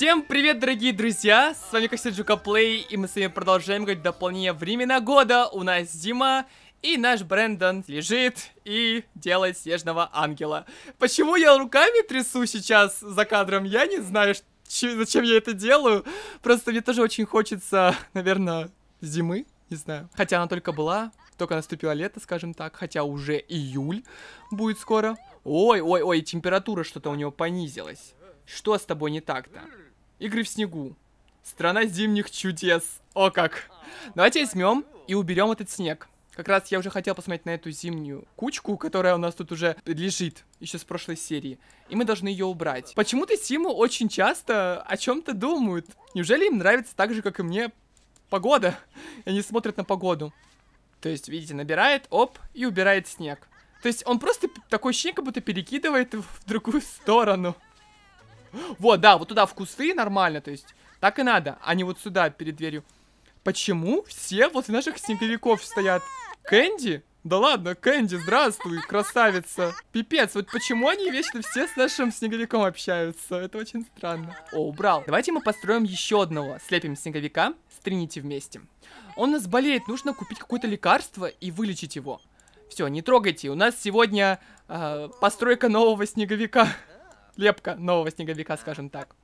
Всем привет, дорогие друзья! С вами Косиджука Плей, и мы с вами продолжаем говорить дополнение времена года. У нас зима, и наш Брэндон лежит и делает снежного ангела. Почему я руками трясу сейчас за кадром, я не знаю, зачем я это делаю. Просто мне тоже очень хочется, наверное, зимы, не знаю. Хотя она только была, только наступило лето, скажем так. Хотя уже июль будет скоро. Ой-ой-ой, температура что-то у него понизилась. Что с тобой не так-то? Игры в снегу. Страна зимних чудес. О как! Давайте возьмем и уберем этот снег. Как раз я уже хотел посмотреть на эту зимнюю кучку, которая у нас тут уже лежит еще с прошлой серии. И мы должны ее убрать. Почему-то Симу очень часто о чем-то думают. Неужели им нравится так же, как и мне, погода? И они смотрят на погоду. То есть, видите, набирает, оп, и убирает снег. То есть он просто такой снег как будто перекидывает в другую сторону. Вот, да, вот туда в кусты нормально, то есть так и надо, а не вот сюда перед дверью. Почему все возле наших снеговиков стоят? Кэнди? Да ладно, Кэнди, здравствуй, красавица. Пипец, вот почему они вечно все с нашим снеговиком общаются? Это очень странно. О, убрал. Давайте мы построим еще одного. Слепим снеговика, стрините вместе. Он у нас болеет, нужно купить какое-то лекарство и вылечить его. Все, не трогайте, у нас сегодня э, постройка нового снеговика лепка нового снеговика, скажем так.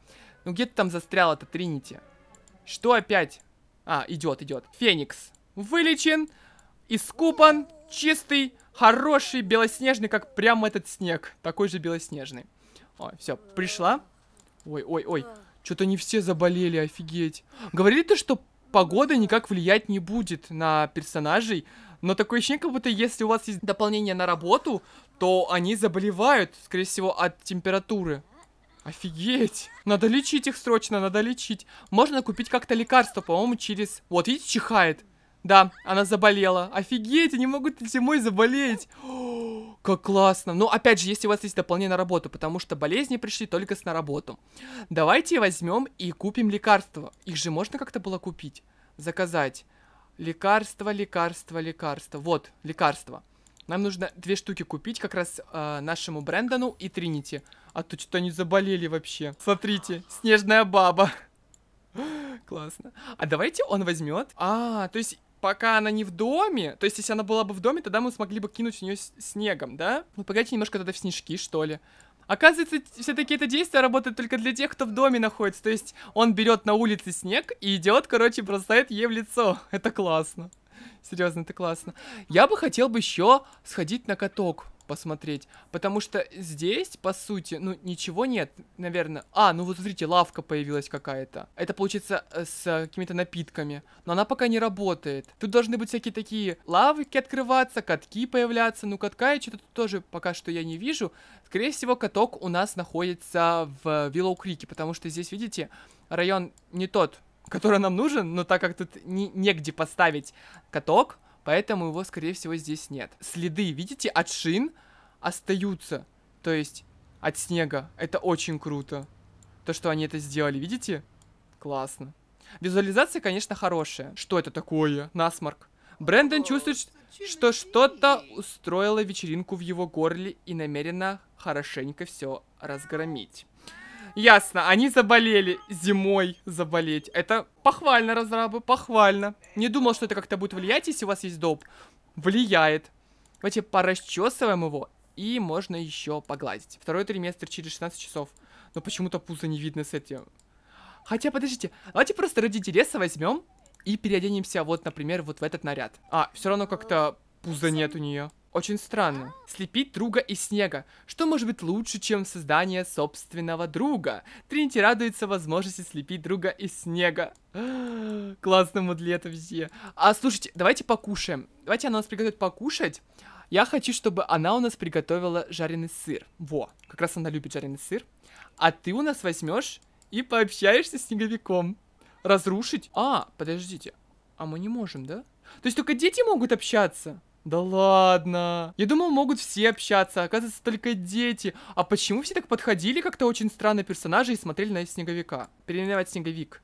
Ну где-то там застрял это Тринити. Что опять? А, идет, идет. Феникс. Вылечен, искупан, чистый, хороший, белоснежный, как прямо этот снег. Такой же белоснежный. Ой, все, пришла. Ой, ой, ой. Что-то не все заболели, офигеть. Говорили то, что погода никак влиять не будет на персонажей, но такое ощущение, как будто если у вас есть дополнение на работу, то они заболевают, скорее всего, от температуры. Офигеть! Надо лечить их срочно, надо лечить. Можно купить как-то лекарство, по-моему, через... Вот, видите, чихает. Да, она заболела. Офигеть, они могут зимой заболеть. О, как классно. Но ну, опять же, если у вас есть дополнение на работу, потому что болезни пришли только с на работу. Давайте возьмем и купим лекарства. Их же можно как-то было купить. Заказать. Лекарство, лекарство, лекарство. Вот, лекарство. Нам нужно две штуки купить как раз э, нашему Брэндону и Тринити. А то что-то они заболели вообще. Смотрите, снежная баба. Классно. А давайте он возьмет. А, то есть пока она не в доме, то есть если она была бы в доме, тогда мы смогли бы кинуть у нее снегом, да? Ну погодите немножко тогда в снежки, что ли. Оказывается, все-таки это действие работает только для тех, кто в доме находится. То есть он берет на улице снег и идет, короче, бросает ей в лицо. Это классно. Серьезно, это классно. Я бы хотел бы еще сходить на каток посмотреть. Потому что здесь, по сути, ну, ничего нет, наверное. А, ну вот смотрите, лавка появилась какая-то. Это, получится э, с какими-то напитками. Но она пока не работает. Тут должны быть всякие такие лавки открываться, катки появляться. Ну, катка я что-то тоже пока что я не вижу. Скорее всего, каток у нас находится в Виллоу э, Крике, потому что здесь, видите, район не тот, который нам нужен, но так как тут не, негде поставить каток, поэтому его, скорее всего, здесь нет. Следы, видите, от шин остаются, то есть от снега. Это очень круто. То, что они это сделали, видите? Классно. Визуализация, конечно, хорошая. Что это такое? Насморк. Брэндон чувствует, что что-то устроило вечеринку в его горле и намерена хорошенько все разгромить. Ясно, они заболели зимой заболеть. Это похвально, разрабы, похвально. Не думал, что это как-то будет влиять, если у вас есть доп. Влияет. Давайте порасчесываем его, и можно еще погладить. Второй триместр через 16 часов. Но почему-то пузо не видно с этим. Хотя, подождите, давайте просто ради интереса возьмем и переоденемся, вот, например, вот в этот наряд. А, все равно как-то пузо нет у нее. Очень странно. Слепить друга из снега. Что может быть лучше, чем создание собственного друга? Тринити радуется возможности слепить друга из снега. Классно модли это везде. А слушайте, давайте покушаем. Давайте она нас приготовит покушать. Я хочу, чтобы она у нас приготовила жареный сыр. Во, как раз она любит жареный сыр. А ты у нас возьмешь и пообщаешься с снеговиком. Разрушить? А, подождите. А мы не можем, да? То есть только дети могут общаться? Да ладно. Я думал, могут все общаться, оказывается, только дети. А почему все так подходили как-то очень странно персонажи и смотрели на снеговика? Переименовать снеговик.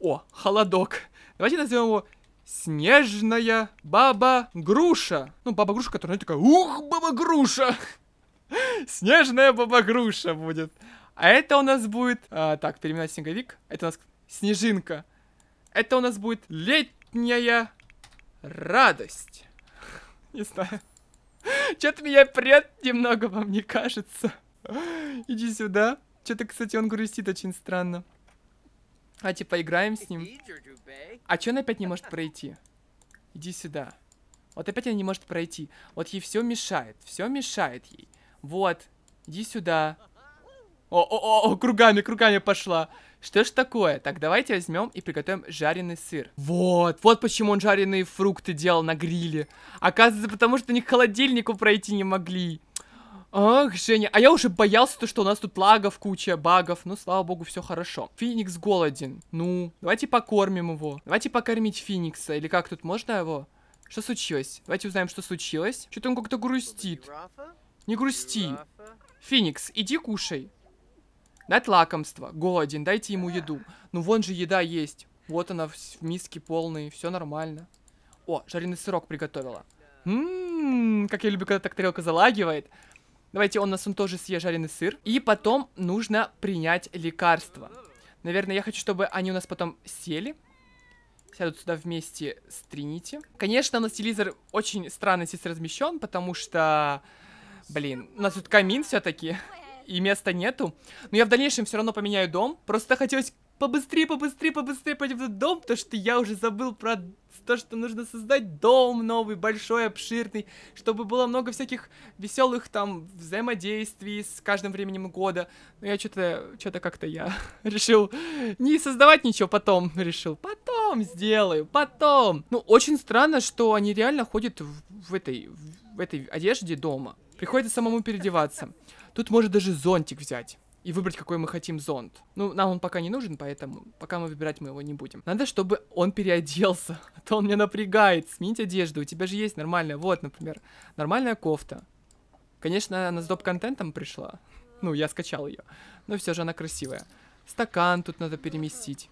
О, холодок. Давайте назовем его Снежная Баба Груша. Ну, Баба Груша, которая такая, ух, Баба Груша. Снежная Баба Груша будет. А это у нас будет... А, так, переименовать снеговик. Это у нас Снежинка. Это у нас будет летняя радость. Не знаю. Что-то меня прет немного, вам не кажется. Иди сюда. Что-то, кстати, он грустит очень странно. А, типа, играем с ним. А чё он опять не может пройти? Иди сюда. Вот опять она не может пройти. Вот ей все мешает. Все мешает ей. Вот. Иди сюда. О-о-о, кругами, кругами пошла. Что ж такое? Так, давайте возьмем и приготовим жареный сыр. Вот, вот почему он жареные фрукты делал на гриле. Оказывается, потому что они к холодильнику пройти не могли. Ах, Женя, а я уже боялся, то, что у нас тут лагов куча, багов. Ну, слава богу, все хорошо. Феникс голоден. Ну, давайте покормим его. Давайте покормить Феникса. Или как тут, можно его? Что случилось? Давайте узнаем, что случилось. Что-то он как-то грустит. Не грусти. Феникс, иди кушай. Дать лакомство, голоден, дайте ему еду. Ну вон же еда есть. Вот она в, миске полной, все нормально. О, жареный сырок приготовила. Ммм, как я люблю, когда так тарелка залагивает. Давайте он нас он тоже съест жареный сыр. И потом нужно принять лекарство. Наверное, я хочу, чтобы они у нас потом сели. Сядут сюда вместе с Тринити. Конечно, у нас телевизор очень странно здесь размещен, потому что... Блин, у нас тут камин все-таки и места нету. Но я в дальнейшем все равно поменяю дом. Просто хотелось побыстрее, побыстрее, побыстрее пойти в этот дом, потому что я уже забыл про то, что нужно создать дом новый, большой, обширный, чтобы было много всяких веселых там взаимодействий с каждым временем года. Но я что-то, что-то как-то я решил не создавать ничего потом, решил потом сделаю, потом. Ну, очень странно, что они реально ходят в, в этой, в этой одежде дома. Приходится самому переодеваться. Тут может даже зонтик взять и выбрать, какой мы хотим зонт. Ну, нам он пока не нужен, поэтому пока мы выбирать мы его не будем. Надо, чтобы он переоделся, а то он меня напрягает. Сменить одежду, у тебя же есть нормальная, вот, например, нормальная кофта. Конечно, она с доп-контентом пришла, ну, я скачал ее, но все же она красивая. Стакан тут надо переместить.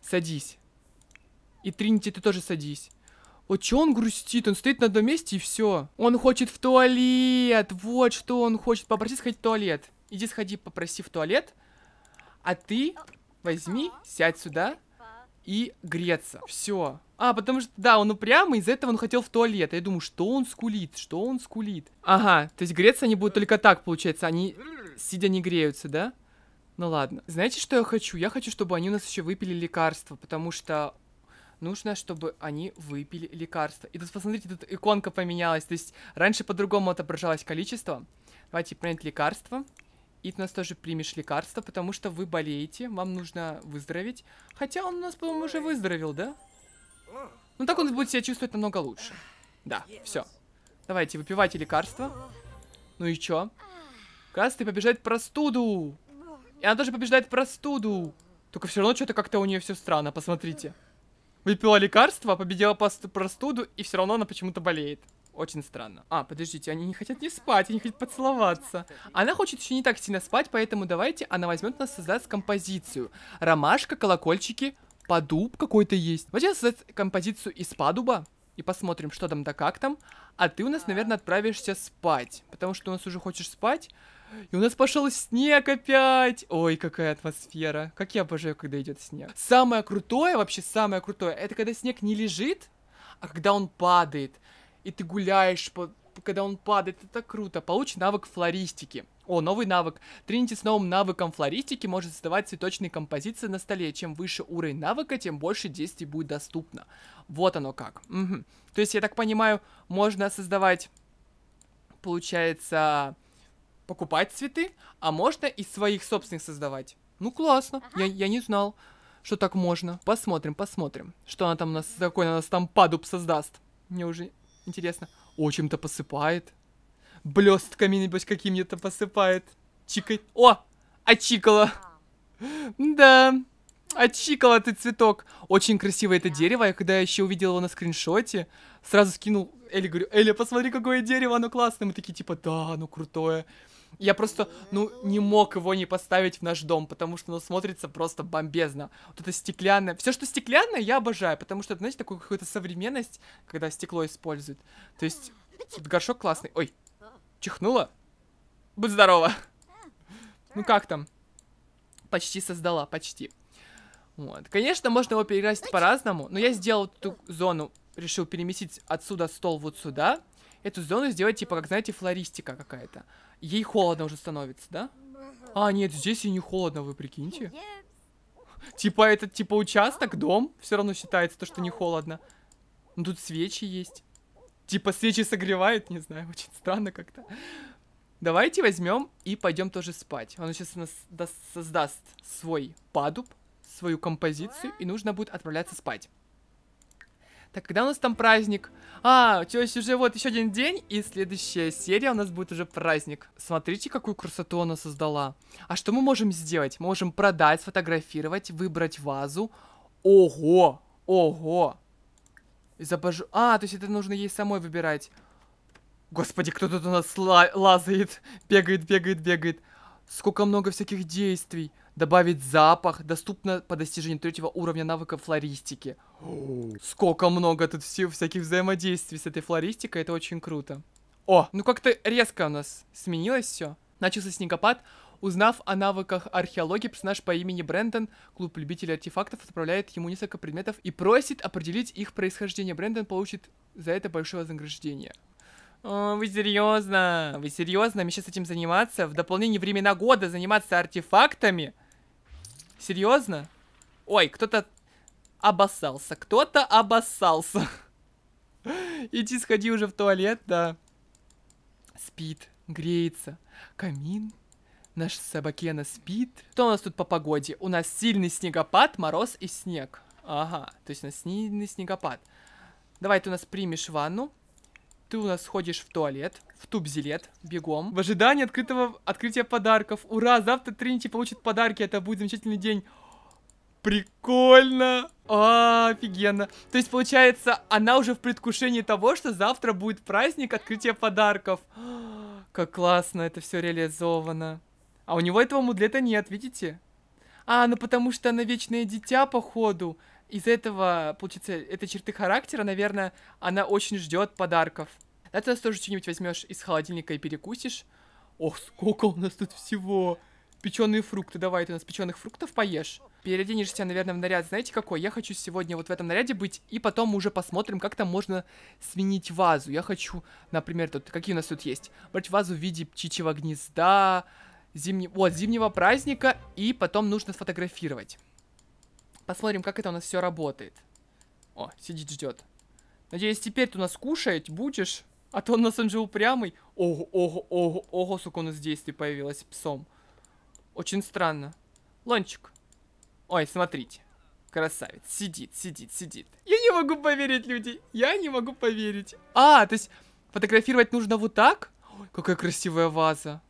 Садись. И Тринити, ты тоже садись. А чё он грустит? Он стоит на одном месте и все. Он хочет в туалет. Вот что он хочет. Попроси сходить в туалет. Иди сходи, попроси в туалет. А ты возьми, сядь сюда и греться. Все. А, потому что, да, он упрямый, из-за этого он хотел в туалет. А я думаю, что он скулит, что он скулит. Ага, то есть греться они будут только так, получается. Они сидя не греются, да? Ну ладно. Знаете, что я хочу? Я хочу, чтобы они у нас еще выпили лекарство, потому что нужно, чтобы они выпили лекарство. И тут, посмотрите, тут иконка поменялась. То есть раньше по-другому отображалось количество. Давайте принять лекарство. И ты у нас тоже примешь лекарство, потому что вы болеете, вам нужно выздороветь. Хотя он у нас, по-моему, уже выздоровел, да? Ну так он будет себя чувствовать намного лучше. Да, все. Давайте, выпивайте лекарство. Ну и чё? Красный побеждает простуду. И она тоже побеждает простуду. Только все равно что-то как-то у нее все странно, посмотрите. Выпила лекарство, победила простуду, и все равно она почему-то болеет. Очень странно. А, подождите, они не хотят не спать, они хотят поцеловаться. Она хочет еще не так сильно спать, поэтому давайте она возьмет нас создать композицию. Ромашка, колокольчики, подуб какой-то есть. Давайте создать композицию из падуба и посмотрим, что там да как там. А ты у нас, наверное, отправишься спать, потому что у нас уже хочешь спать. И у нас пошел снег опять. Ой, какая атмосфера. Как я обожаю, когда идет снег. Самое крутое, вообще самое крутое, это когда снег не лежит, а когда он падает. И ты гуляешь, по, когда он падает. Это круто. Получи навык флористики. О, новый навык. Тринити с новым навыком флористики может создавать цветочные композиции на столе. Чем выше уровень навыка, тем больше действий будет доступно. Вот оно как. Угу. То есть, я так понимаю, можно создавать, получается, покупать цветы, а можно и своих собственных создавать. Ну классно, ага. я, я не знал, что так можно. Посмотрим, посмотрим, что она там у нас, какой она нас там падуб создаст. Мне уже интересно. О, чем-то посыпает. Блестками, небось, каким-то посыпает. Чикает. О, очикала. Да, очикала ты цветок. Очень красивое это дерево. Я когда еще увидел его на скриншоте, сразу скинул Эли, говорю, Эля, посмотри, какое дерево, оно классное. Мы такие, типа, да, оно крутое. Я просто, ну, не мог его не поставить в наш дом, потому что оно смотрится просто бомбезно. Вот это стеклянное. Все, что стеклянное, я обожаю, потому что, знаете, такую какую-то современность, когда стекло используют. То есть, вот горшок классный. Ой, чихнула? Будь здорова. Ну как там? Почти создала, почти. Вот. Конечно, можно его перекрасить по-разному, но я сделал эту зону, решил переместить отсюда стол вот сюда. Эту зону сделать, типа, как, знаете, флористика какая-то. Ей холодно уже становится, да? А, нет, здесь и не холодно, вы прикиньте. Типа этот, типа участок, дом, все равно считается то, что не холодно. Но ну, тут свечи есть. Типа свечи согревают, не знаю, очень странно как-то. Давайте возьмем и пойдем тоже спать. Он сейчас нас создаст свой падуб, свою композицию, и нужно будет отправляться спать. Так, когда у нас там праздник? А, то есть уже вот еще один день, и следующая серия у нас будет уже праздник. Смотрите, какую красоту она создала. А что мы можем сделать? Можем продать, сфотографировать, выбрать вазу. Ого! Ого! Изображу... А, то есть это нужно ей самой выбирать. Господи, кто тут у нас лазает, бегает, бегает, бегает. Сколько много всяких действий добавить запах, доступно по достижению третьего уровня навыка флористики. Сколько много тут всего всяких взаимодействий с этой флористикой, это очень круто. О, ну как-то резко у нас сменилось все. Начался снегопад. Узнав о навыках археологии, персонаж по имени Брэндон, клуб любителей артефактов, отправляет ему несколько предметов и просит определить их происхождение. Брэндон получит за это большое вознаграждение. О, вы серьезно? Вы серьезно? Мне сейчас этим заниматься? В дополнение времена года заниматься артефактами? Серьезно? Ой, кто-то обоссался. Кто-то обоссался. Иди сходи уже в туалет, да. Спит, греется. Камин. Наш собакена спит. Что у нас тут по погоде? У нас сильный снегопад, мороз и снег. Ага, то есть у нас сильный снегопад. Давай ты у нас примешь ванну. Ты у нас ходишь в туалет, в тубзилет, бегом. В ожидании открытого открытия подарков. Ура, завтра Тринити получит подарки, это будет замечательный день. Прикольно! А, офигенно. То есть, получается, она уже в предвкушении того, что завтра будет праздник открытия подарков. как классно это все реализовано. А у него этого мудлета нет, видите? А, ну потому что она вечное дитя, походу из этого, получается, этой черты характера, наверное, она очень ждет подарков. Да, ты тоже что-нибудь возьмешь из холодильника и перекусишь. Ох, сколько у нас тут всего! Печеные фрукты, давай ты у нас печеных фруктов поешь. Переоденешься, наверное, в наряд, знаете какой? Я хочу сегодня вот в этом наряде быть, и потом уже посмотрим, как там можно сменить вазу. Я хочу, например, тут, какие у нас тут есть? Брать вазу в виде птичьего гнезда, зимнего, вот, зимнего праздника, и потом нужно сфотографировать. Посмотрим, как это у нас все работает. О, сидит, ждет. Надеюсь, теперь ты у нас кушать будешь? А то он нас самом деле упрямый. Ого, ого, ого, ого, сука, у нас действие появилось псом. Очень странно. Лончик. Ой, смотрите. Красавец. Сидит, сидит, сидит. Я не могу поверить, люди. Я не могу поверить. А, то есть фотографировать нужно вот так? Ой, какая красивая ваза.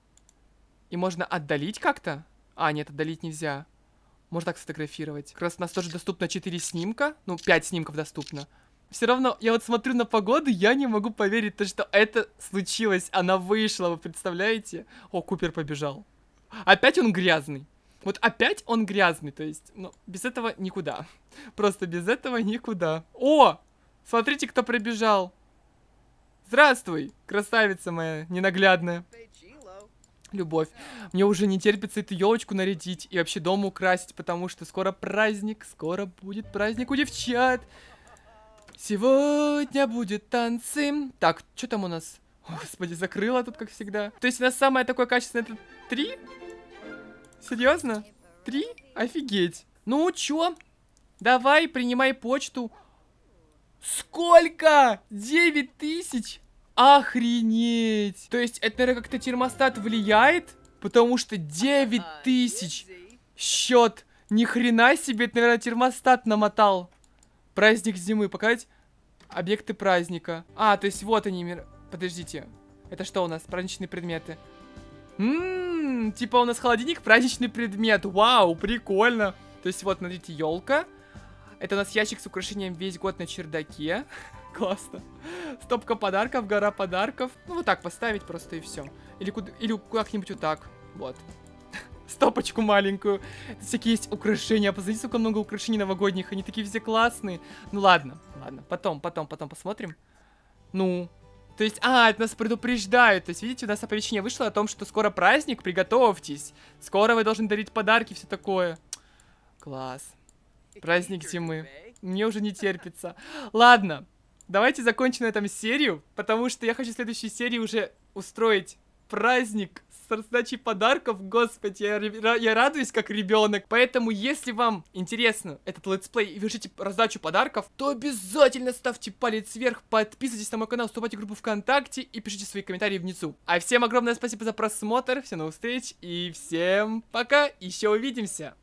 И можно отдалить как-то? А, нет, отдалить нельзя. Можно так сфотографировать. Как раз у нас тоже доступно 4 снимка. Ну, 5 снимков доступно. Все равно, я вот смотрю на погоду, я не могу поверить, то, что это случилось. Она вышла, вы представляете? О, Купер побежал. Опять он грязный. Вот опять он грязный, то есть, ну, без этого никуда. Просто без этого никуда. О! Смотрите, кто пробежал. Здравствуй, красавица моя ненаглядная. Любовь. Мне уже не терпится эту елочку нарядить и вообще дом украсить, потому что скоро праздник, скоро будет праздник у девчат. Сегодня будет танцы. Так, что там у нас? О, господи, закрыла тут, как всегда. То есть у нас самое такое качественное это три? Серьезно? Три? Офигеть. Ну, чё? Давай, принимай почту. Сколько? Девять тысяч? Охренеть! То есть это, наверное, как-то термостат влияет, потому что 9000 а, счет. Ни хрена себе, это, наверное, термостат намотал. Праздник зимы, показать объекты праздника. А, то есть вот они, мир... подождите. Это что у нас? Праздничные предметы. Ммм, типа у нас холодильник, праздничный предмет. Вау, прикольно. То есть вот, смотрите, елка. Это у нас ящик с украшением весь год на чердаке. Классно. Стопка подарков, гора подарков. Ну, вот так поставить просто и все. Или, куда, или как-нибудь вот так. Вот. Стопочку маленькую. Тут всякие есть украшения. Посмотрите, сколько много украшений новогодних. Они такие все классные. Ну, ладно, ладно. Потом, потом, потом посмотрим. Ну, то есть, а, это нас предупреждают. То есть, видите, у нас оповещение вышло о том, что скоро праздник, приготовьтесь. Скоро вы должны дарить подарки, все такое. Класс. Праздник зимы. Мне уже не терпится. Ладно, давайте закончим на этом серию, потому что я хочу в следующей серии уже устроить праздник с раздачей подарков. Господи, я, я радуюсь как ребенок. Поэтому, если вам интересно этот летсплей и вы ждете раздачу подарков, то обязательно ставьте палец вверх, подписывайтесь на мой канал, вступайте в группу ВКонтакте и пишите свои комментарии внизу. А всем огромное спасибо за просмотр, всем новых встреч и всем пока, еще увидимся!